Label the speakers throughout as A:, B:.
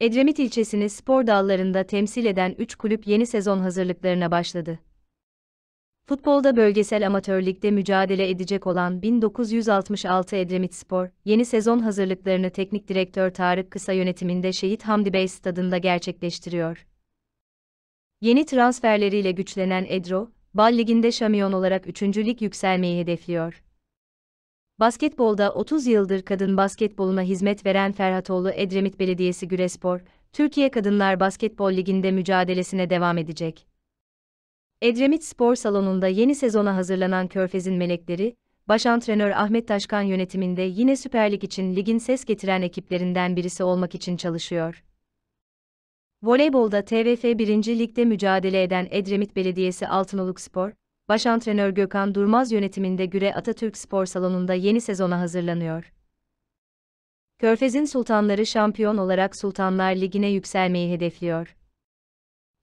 A: Edremit ilçesini spor dallarında temsil eden 3 kulüp yeni sezon hazırlıklarına başladı. Futbolda bölgesel amatörlükte mücadele edecek olan 1966 Edremit Spor, yeni sezon hazırlıklarını teknik direktör Tarık Kısa yönetiminde Şehit Hamdi Bey stadında gerçekleştiriyor. Yeni transferleriyle güçlenen Edro, Bal Ligi'nde şampiyon olarak 3. lig yükselmeyi hedefliyor. Basketbolda 30 yıldır kadın basketboluna hizmet veren Ferhatoğlu Edremit Belediyesi Gürespor, Türkiye Kadınlar Basketbol Ligi'nde mücadelesine devam edecek. Edremit Spor Salonu'nda yeni sezona hazırlanan Körfez'in melekleri, baş antrenör Ahmet Taşkan yönetiminde yine Süper Lig için ligin ses getiren ekiplerinden birisi olmak için çalışıyor. Voleybolda TVF 1. Lig'de mücadele eden Edremit Belediyesi Altınoluk Spor, baş antrenör Gökhan Durmaz yönetiminde Güre Atatürk Spor Salonu'nda yeni sezona hazırlanıyor. Körfez'in sultanları şampiyon olarak Sultanlar Ligi'ne yükselmeyi hedefliyor.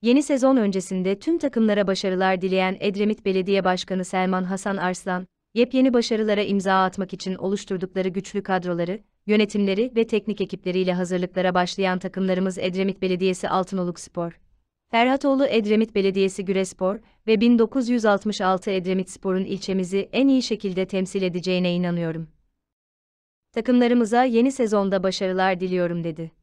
A: Yeni sezon öncesinde tüm takımlara başarılar dileyen Edremit Belediye Başkanı Selman Hasan Arslan, yepyeni başarılara imza atmak için oluşturdukları güçlü kadroları, yönetimleri ve teknik ekipleriyle hazırlıklara başlayan takımlarımız Edremit Belediyesi Altınoluk Spor, Ferhatoğlu Edremit Belediyesi Gürespor ve 1966 Edremit Spor'un ilçemizi en iyi şekilde temsil edeceğine inanıyorum. Takımlarımıza yeni sezonda başarılar diliyorum dedi.